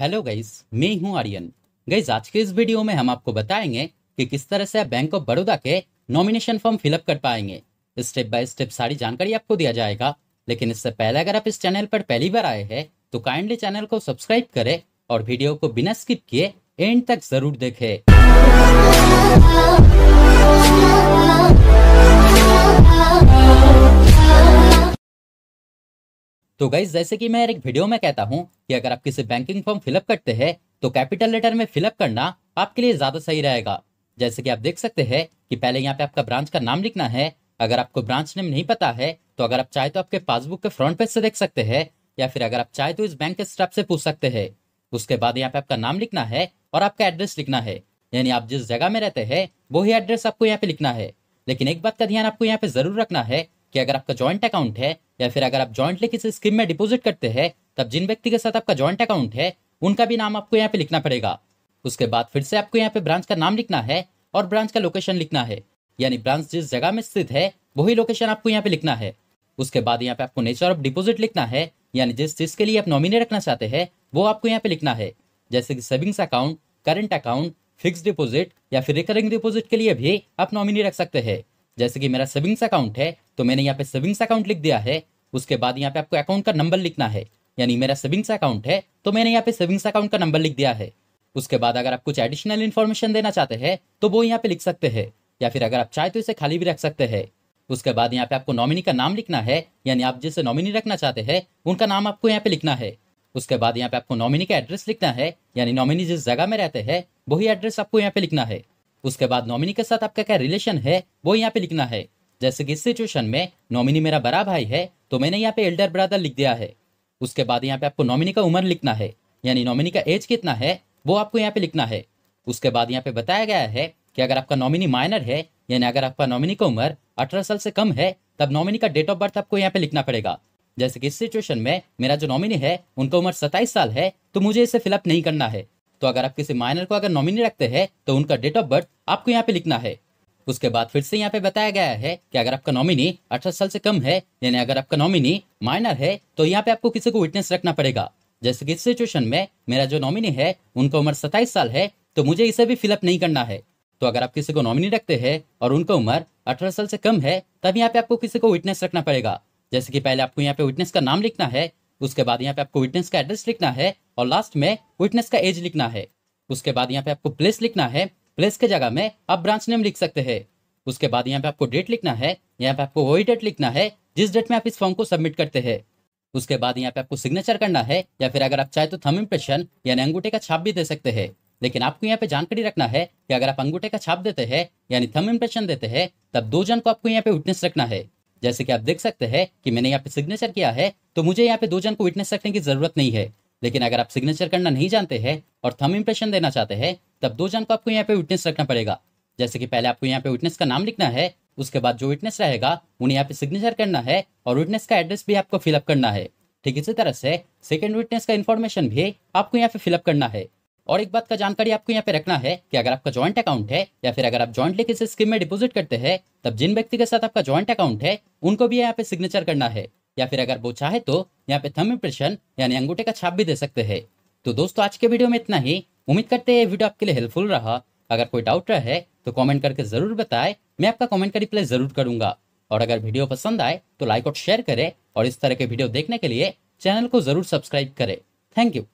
hello guys मैं हूं Aryan guys आज के इस वीडियो में हम आपको बताएंगे कि किस तरह से आप बैंक ऑफ बड़ौदा के नॉमिनेशन फॉर्म फिलअप कर पाएंगे स्टेप बाय स्टेप सारी जानकारी आपको दिया जाएगा लेकिन इससे पहले अगर आप इस चैनल पर पहली बार आए हैं तो काइंडली चैनल को सब्सक्राइब करें और वीडियो को बिना स्किप किए एंड तक जरूर देखे तो गाइज जैसे कि मैं एक वीडियो में कहता हूँ कि अगर आप किसी बैंकिंग फॉर्म फिलअप करते हैं तो कैपिटल लेटर में फिलअप करना आपके लिए ज़्यादा सही रहेगा जैसे कि आप देख सकते हैं कि पहले यहाँ पे आपका ब्रांच का नाम लिखना है अगर आपको ब्रांच नेम नहीं पता है तो अगर आप चाहे तो आपके पासबुक के फ्रंट पेज से देख सकते हैं या फिर अगर आप चाहे तो इस बैंक के स्टाफ से पूछ सकते हैं उसके बाद यहाँ पे आपका नाम लिखना है और आपका एड्रेस लिखना है यानी आप जिस जगह में रहते हैं वही एड्रेस आपको यहाँ पे लिखना है लेकिन एक बात का ध्यान आपको यहाँ पे जरूर रखना है कि अगर आपका ज्वाइंट अकाउंट है या फिर अगर आप ज्वाइंटली किसी स्कीम में डिपोजिट करते हैं तब जिन व्यक्ति के साथ आपका ज्वाइंट अकाउंट है उनका भी नाम आपको यहाँ पे लिखना पड़ेगा उसके बाद फिर से आपको यहाँ पे ब्रांच का नाम लिखना है और ब्रांच का लोकेशन लिखना है यानी ब्रांच जिस जगह में स्थित है वही लोकेशन आपको यहाँ पे लिखना है उसके बाद यहाँ पे आपको नेचर ऑफ डिपोजिट लिखना है यानी जिस चीज के लिए आप नॉमिनी रखना चाहते हैं वो आपको यहाँ पे लिखना है जैसे कि savings account current account fix deposit या फिर रिकरिंग डिपोजिट के लिए भी आप नॉमिनी रख सकते हैं जैसे कि मेरा सेविंग्स अकाउंट है तो मैंने यहाँ पे सेविंग्स अकाउंट लिख दिया है उसके बाद यहाँ पे आपको अकाउंट का नंबर लिखना है यानी मेरा सेविंग्स अकाउंट है तो मैंने यहाँ पे सेविंग्स अकाउंट का नंबर लिख दिया है उसके बाद अगर आप कुछ एडिशनल इन्फॉर्मेशन देना चाहते हैं तो वो यहाँ पे लिख सकते हैं या फिर अगर आप चाहे तो इसे खाली भी रख सकते हैं उसके बाद यहाँ पे आपको नॉमिनी का नाम लिखना है यानी आप जिसे नॉमिनी रखना चाहते हैं उनका नाम आपको यहाँ पे लिखना है उसके बाद यहाँ पे आपको नॉमिनी का एड्रेस लिखना है यानी नॉमिनी जिस जगह में रहते हैं वही एड्रेस आपको यहाँ पे लिखना है उसके बाद नॉमिनी के साथ आपका क्या रिलेशन है वो यहाँ पे लिखना है जैसे कि इस सिचुएशन में नॉमिनी मेरा बड़ा भाई है तो मैंने यहाँ पे एल्डर ब्रदर लिख दिया है उसके बाद यहाँ पे आपको नॉमिनी का उम्र लिखना है यानी नॉमिनी का एज कितना है वो आपको यहाँ पे लिखना है उसके बाद यहाँ पे बताया गया है कि अगर आपका नॉमिनी माइनर है यानी अगर आपका नॉमिनी का उम्र अठारह साल से कम है तब नॉमिनी का डेट ऑफ बर्थ आपको यहाँ पे लिखना पड़ेगा जैसे कि इस सिचुएशन में मेरा जो नॉमिनी है उनका उम्र सत्ताईस साल है तो मुझे इसे फिलअप नहीं करना है तो अगर आप किसी माइनर को अगर नॉमिनी रखते हैं तो उनका डेट ऑफ बर्थ आपको यहाँ पे लिखना है उसके बाद फिर से यहाँ पे बताया गया है कि अगर आपका नॉमिनी अठारह साल से कम है यानी अगर आपका नॉमिनी माइनर है तो यहाँ पे आपको किसी को विटनेस रखना पड़ेगा जैसे कि इस सिचुएशन में मेरा जो नॉमिनी है उनका उम्र सताइस साल है तो मुझे इसे भी फिलअप नहीं करना है तो अगर आप किसी को नॉमिनी रखते हैं और उनका उम्र अठारह साल से कम है तब यहाँ पे आपको किसी को विटनेस रखना पड़ेगा जैसे कि पहले आपको यहाँ पे विटनेस का नाम लिखना है उसके बाद यहाँ पे आपको विटनेस का एड्रेस लिखना है और लास्ट में विटनेस का एज लिखना है उसके बाद यहाँ पे आपको प्लेस लिखना है प्लेस के जगह में आप ब्रांच नेम लिख सकते हैं उसके बाद यहाँ पे आपको डेट लिखना है यहाँ पे आपको वही डेट लिखना है जिस डेट में आप इस फॉर्म को सबमिट करते हैं उसके बाद यहाँ पे आपको सिग्नेचर करना है या फिर अगर आप चाहे तो थम इम्प्रेशन यानी अंगूठे का छाप भी दे सकते हैं लेकिन आपको यहाँ पे जानकारी रखना है कि अगर आप अंगूठे का छाप देते हैं यानी थम इम्प्रेशन देते हैं तब दो जन को आपको यहाँ पे विटनेस रखना है जैसे कि आप देख सकते हैं कि मैंने यहाँ पे सिग्नेचर किया है तो मुझे यहाँ पे दो जन को विटनेस रखने की जरूरत नहीं है लेकिन अगर आप सिग्नेचर करना नहीं जानते हैं और थम इम्प्रेशन देना चाहते हैं तब दो जन को आपको यहाँ पे विटनेस रखना पड़ेगा जैसे कि पहले आपको यहाँ पे विटनेस का नाम लिखना है उसके बाद जो विटनेस रहेगा उन्हें यहाँ पे सिग्नेचर करना है और विटनेस का एड्रेस भी आपको फिलअप करना है ठीक इसी तरह से सेकेंड विटनेस का इन्फॉर्मेशन भी आपको यहाँ पे फिलअप करना है और एक बात का जानकारी आपको यहाँ पे रखना है कि अगर आपका जॉइंट अकाउंट है या फिर अगर आप लेके किसी स्कीम में डिपॉजिट करते हैं तब जिन व्यक्ति के साथ आपका जॉइंट अकाउंट है उनको भी यहाँ पे सिग्नेचर करना है या फिर अगर वो चाहे तो यहाँ पे थम इम्प्रेशन यानी अंगूठे का छाप भी दे सकते हैं तो दोस्तों आज के वीडियो में इतना ही उम्मीद करते हैं वीडियो आपके लिए हेल्पफुल रहा अगर कोई डाउट रहा है तो कमेंट करके जरूर बताए मैं आपका कमेंट का रिप्लाई जरूर करूंगा और अगर वीडियो पसंद आए तो लाइक और शेयर करें और इस तरह के वीडियो देखने के लिए चैनल को जरूर सब्सक्राइब करें थैंक यू